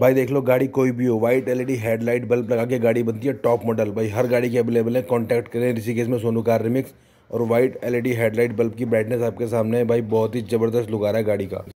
भाई देख लो गाड़ी कोई भी हो वाइट एलईडी हेडलाइट बल्ब लगा के गाड़ी बनती है टॉप मॉडल भाई हर गाड़ी की अवेलेबल है कॉन्टैक्ट करें ऋषिकेश में सोनू कार रिमिक्स और वाइट एलईडी हेडलाइट बल्ब की ब्राइटनेस आपके सामने है भाई बहुत ही ज़बरदस्त लुगा रहा है गाड़ी का